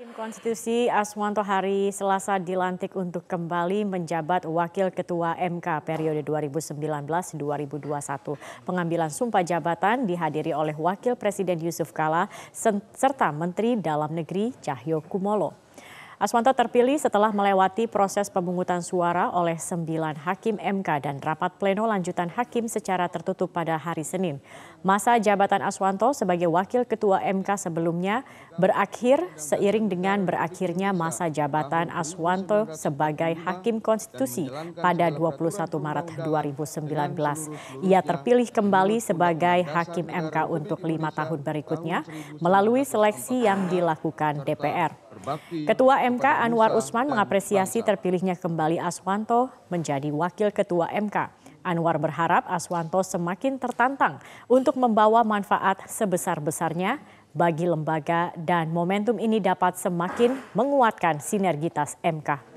Hakim Konstitusi Aswanto Hari Selasa dilantik untuk kembali menjabat Wakil Ketua MK periode 2019-2021. Pengambilan sumpah jabatan dihadiri oleh Wakil Presiden Yusuf Kala serta Menteri Dalam Negeri Cahyo Kumolo. Aswanto terpilih setelah melewati proses pemungutan suara oleh sembilan hakim MK dan rapat pleno lanjutan hakim secara tertutup pada hari Senin. Masa jabatan Aswanto sebagai wakil ketua MK sebelumnya berakhir seiring dengan berakhirnya masa jabatan Aswanto sebagai hakim konstitusi pada 21 Maret 2019. Ia terpilih kembali sebagai hakim MK untuk lima tahun berikutnya melalui seleksi yang dilakukan DPR. Ketua MK Anwar Usman mengapresiasi terpilihnya kembali Aswanto menjadi wakil ketua MK. Anwar berharap Aswanto semakin tertantang untuk membawa manfaat sebesar-besarnya bagi lembaga dan momentum ini dapat semakin menguatkan sinergitas MK.